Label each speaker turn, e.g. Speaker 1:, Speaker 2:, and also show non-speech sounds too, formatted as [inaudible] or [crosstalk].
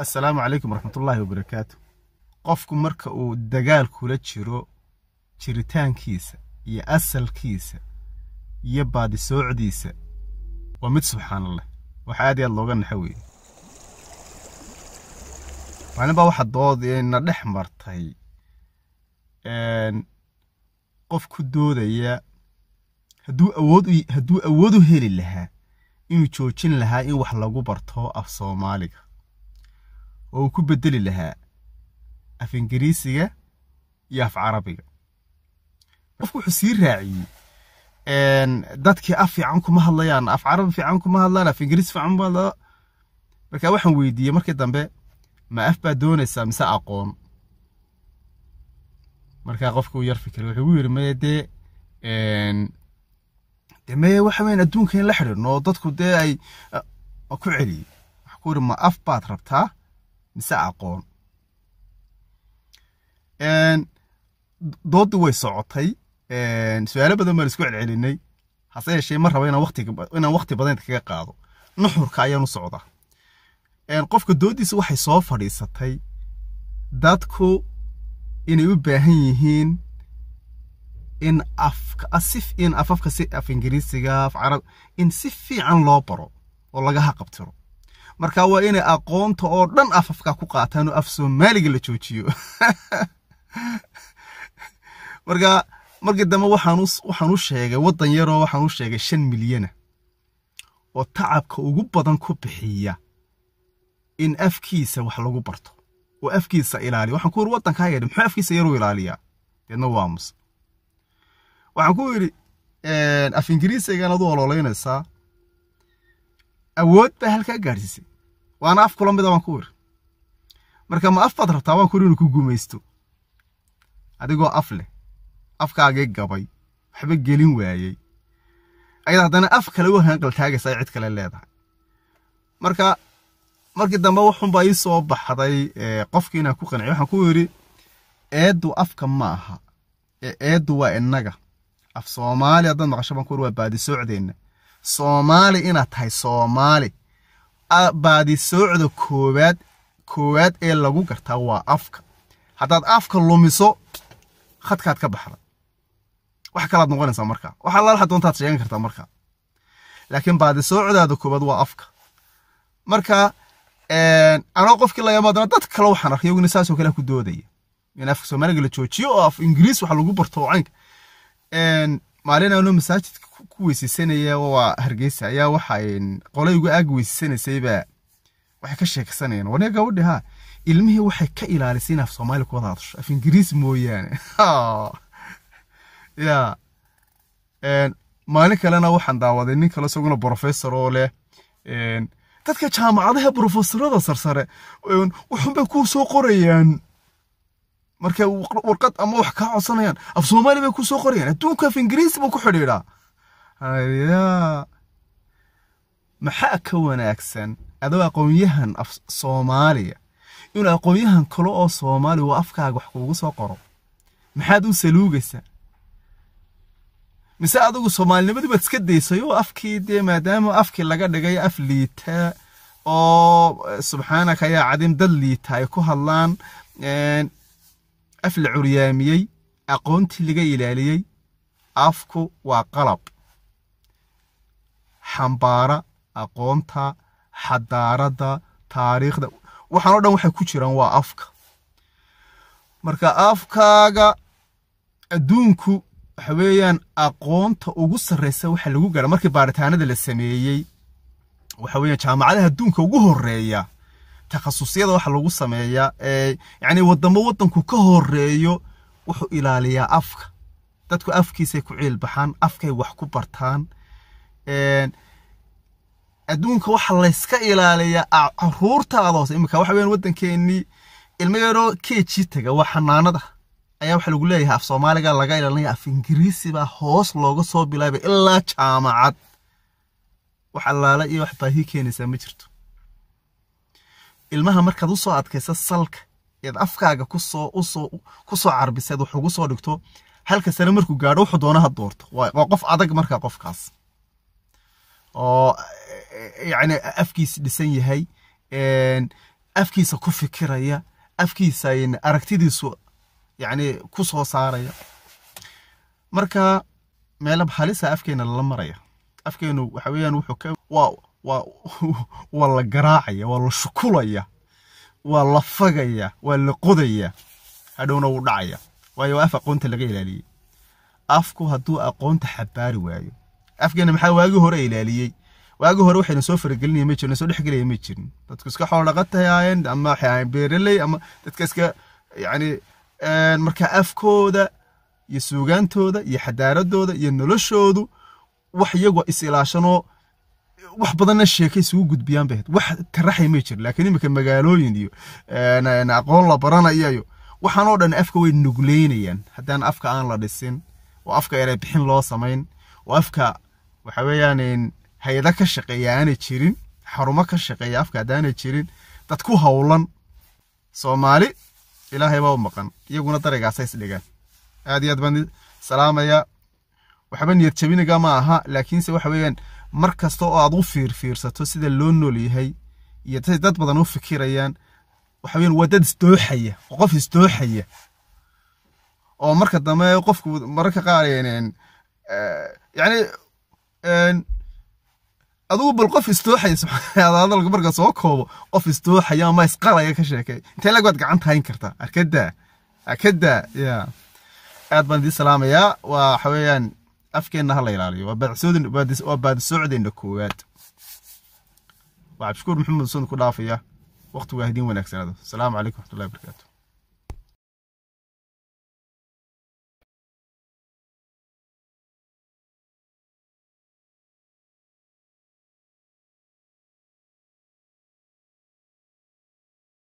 Speaker 1: assalaamu calaykum ullaahi wabarakaatu qofku marka uu dagaal kula jiro jiritaankiisa iyo asalkiisa iyo baadisoocdiisa waa mid subxaanaleh waxa aad iyo aad looga naxo weeye maalin baa waxa doodina dhex martay qof ku doodaya hadduu awood u heli lahaa inuu joojin lahaa in wax lagu barto af soomaaliga oo uu ku bedeli lahaa af ingiriisiga iyo af carabiga qofku wuxuu sii raaciyey dadkii af fiican kuma hadlayaan af carabi fiican kuma hadlaan af ingiriis fiican kuma hadlaan marka waxaan weydiiyey markii dambe ma af baa doonaysaa mise aqoon markaa qofka u yar fikray wuxuu gu yiri maye dee de maye waxa weyn adduunkan la xidhiirno dadku dee ay ku celiyey waxaa ku yiri ma af baad rabtaa mise aqoon doodii way socotay su-aalo badan baan isku celcelinay hase yeeshee ma rabo inaan wakti badan kaga qaado nuxurka ayaan u socdaa qofka dooddiisa waxay soo fadhiisatay dadku inay u baahan yihiin in ah, in afafka si af ingiriisiga af carab in si fiican loo baro oo laga ha qabtiro marka waa inay aqoonta oo dhan afafka ku qaataan oo af soomaaliga la joojiyo [laughs] marka markii dambe waxaan u sheegay waddan yaroo waxaan u sheegay shan milyana ah oo tacabka ugu badan ku bixiya in afkiisa wax lagu barto oo afkiisa ilaaliya waxaan ku yidhi waddankaaga muxuu afkiisa yaruu ilaaliyaa deedna waa mus waxaan ku yidhi af ingiriisigan adu ololeynaysaa awood baa halkaa gaadhsiisay waana af kula mida waan ku wir marka ma af baad rabtaa waan kuwir inuu ku gumaysto adigoo af leh afkaagii gabay waxba gelin waayey ayad haddana af kale u hanqaltaagaysa ay cid kale leedahay marka markii dambe wuxunbaa ii soo baxday qofkii inaan ku qanciyo waxaan ku yidhi eeddu afka ma aha ee eeddu waa innaga af soomaali haddaad maqasho baan ku yiri waa baadi soocdeenna soomaali inaad tahay soomaali baadi soocda koowaad koowaad ee lagu gartaa waa afka haddaad afka lumiso khadkaad ka baxda wax kalaad noqonaysaa marka waxaa lalaha doontaad sheegan kartaa markaa laakiin baadi soocdaada koowaad waa afka marka anoo qofkii la yamaadana dad kale waxaan arkay iyaguna saasoo kale ku doodaya in afka soomaaliga la joojiyo oo af ingiriis wax lagu barto oo caynka maalin aanoo masaajidka ku weysaysanaya waa hargeysa ayaa waxa qolaygu aag weysasanaysayba waxay ka sheeksanayeen warne gabadhi ha ilmihii waxay ka ilaalisay in af soomaali ku hadasho af ingiriis mooyaane ya maalin kalena waxaan daawaday nin kale isaguna brofesor oo leh dadka jaamacadaha brofesorada sarsare waxunbay ku soo qorayaan markay warqad ama wax kaa codsanayaan af soomaali bay ku soo qorayaan adduunka af ingiriis buu ku xidhiidhaa maxaa ka wanaagsan adoo aqoonyahan af soomaaliya inuu aqoonyahan kale oo soomaaliya uu afkaaga wax kuugu soo qoro maxaad u saluugaysaa mise adigu soomaalinimadii baad iska daysay oo afkii dee maadaama afkii laga dhigay af liita oo subxaanaka yaa cadiim dad liita ay ku hadlaan af la curyaamiyey aqoontii laga ilaaliyey afku waa qalab xambaara aqoonta xadaarada taariikhda waxaan o dhan waxay ku jiraan waa afka marka afkaaga adduunku waxa weeyaan aqoonta ugu sarreysa waxa lagu gara markii baaritaanada la sameeyey waxa weeyaan jaamacadaha adduunka ugu horeeya takhasusyada waxa lagu sameeyaa ee yacni waddamo waddanku ka horeeyo wuxuu ilaaliyaa afka dadku afkiisay ku ciilbaxaan afkay wax ku bartaan adduunka waxa layska ilaaliyaa caruurtaada hoose imika waxa weyan waddankeennii ilmo yaroo keji taga waa xanaanada ayaa waxa lagu leeyahay af soomaaliga laga ilaalinaya af ingiriisibaa hoos looga soo bilaabay ilaa jaamacad wax allaala iyo wax baahii keenaysaa ma jirto ilmaha markaad usoo soo adkaysa salka eed afkaaga ku soo carbisa eed wax ugu soo dhigto halka sane markuu gaadho wuxuu doonaha doorto waa qof adag markaa qofkaas oo yani afkiisa dhisan yahay afkiisa ku fikiraya afkiisa aragtidiisu yani ku soo saaraya marka meela halisa afkeena lala maraya afkeenu waxa weeyaan waa la garaacaya waa la shukulaya waa la fagaya waa la qodaya hadhowna wuu dhacaya waayo af aqoonta laga ilaaliyey afku hadduu aqoonta xabaari waayo afgeena maxaa waagi hore ilaaliyey waagi hore waxayna soo faragelinaya ma jirn soo dhexgelaya ma jirin dadku iska xoolaqatay aayeen ama waxay ahayn beereley ama dadka iska yacni marka afkooda iyo suugaantooda iyo xadaaradooda iyo noloshoodu wax iyagoo is-ilaashanoo wax badanna sheekay isugu gudbiyaan bay wax taraxay ma jirin laakiin iminka magaalooyin iyo aqoon la baranayayo waxaanoo dhan afka way nugleynayaan haddaan afka aan la dhisin oo afka ere bixin loo samayn oo afka waxa weeyaan hay-ado ka shaqeeya aanay jirin xarumo ka shaqeeya afka haddaana jirin dad ku howlan soomaali ilaahay baa u maqan iyaguna daraygaasa isdhigaan aad iyo aad baan salaamaya waxba niyad jabiniga ma aha laakiinse waxa weeyaan mar kasta oo aad u fiirfiirsato sida loo nool yahay iyo say dad badan u fikirayaan waxa weeyaan waa dad isdooxaya oo qof isdooxaya oo marka dambe qofku mararka qaar yacni adugu bal qof istooxaya [laughs] subxaanadalka markaa soo koobo qof istooxaya ama isqalaya ka sheekay intee lagwaad gacanta hayn karta arkadaa arkadaa ya aad baan idin salaamayaa waa waxa weeyaan afkeenna ha la ilaaliyo waa baadisoocdeenna koowaad waa shukuur maxamed sun ku dhaafaya waqti waa idin wanaagsanaado asalaamu calaykum waxmatullahi barakaatu